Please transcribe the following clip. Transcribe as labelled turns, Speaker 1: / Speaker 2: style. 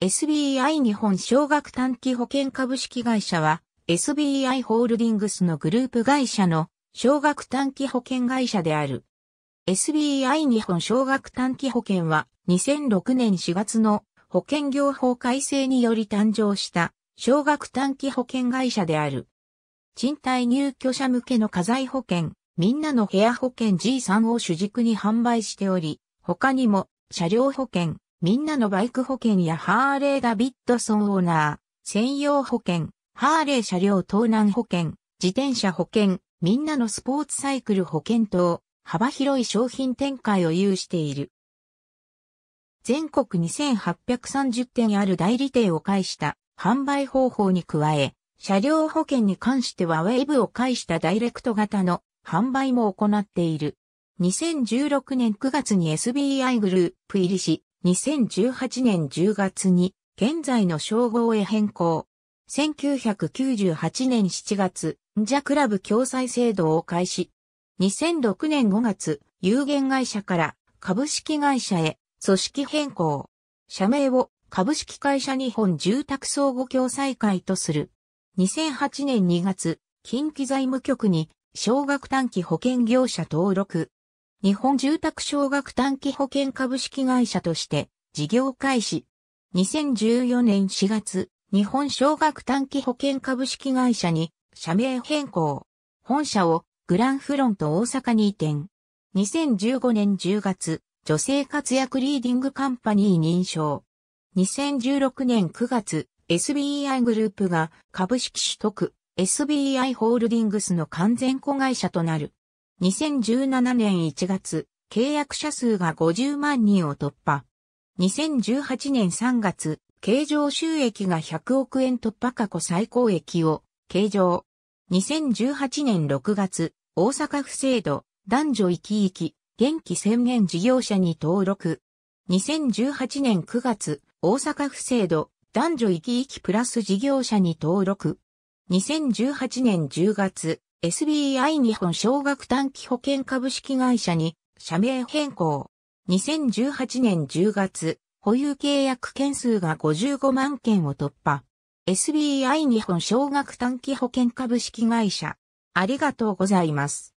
Speaker 1: SBI 日本小額短期保険株式会社は SBI ホールディングスのグループ会社の小額短期保険会社である。SBI 日本小額短期保険は2006年4月の保険業法改正により誕生した小額短期保険会社である。賃貸入居者向けの家財保険、みんなの部屋保険 G3 を主軸に販売しており、他にも車両保険、みんなのバイク保険やハーレー・ダビッドソンオーナー、専用保険、ハーレー車両盗難保険、自転車保険、みんなのスポーツサイクル保険等、幅広い商品展開を有している。全国2830店ある代理店を介した販売方法に加え、車両保険に関してはウェブを介したダイレクト型の販売も行っている。2016年9月に SBI グループ入りし、2018年10月に現在の称号へ変更。1998年7月、ジャクラブ共済制度を開始。2006年5月、有限会社から株式会社へ組織変更。社名を株式会社日本住宅相互共済会とする。2008年2月、近畿財務局に小額短期保険業者登録。日本住宅小学短期保険株式会社として事業開始。2014年4月、日本小学短期保険株式会社に社名変更。本社をグランフロント大阪に移転。2015年10月、女性活躍リーディングカンパニー認証。2016年9月、SBI グループが株式取得、SBI ホールディングスの完全子会社となる。2017年1月、契約者数が50万人を突破。2018年3月、経常収益が100億円突破過去最高益を、計上。2018年6月、大阪府制度、男女生き生き、元気宣言事業者に登録。2018年9月、大阪府制度、男女生き生きプラス事業者に登録。2018年10月、SBI 日本小額短期保険株式会社に社名変更。2018年10月、保有契約件数が55万件を突破。SBI 日本小額短期保険株式会社。ありがとうございます。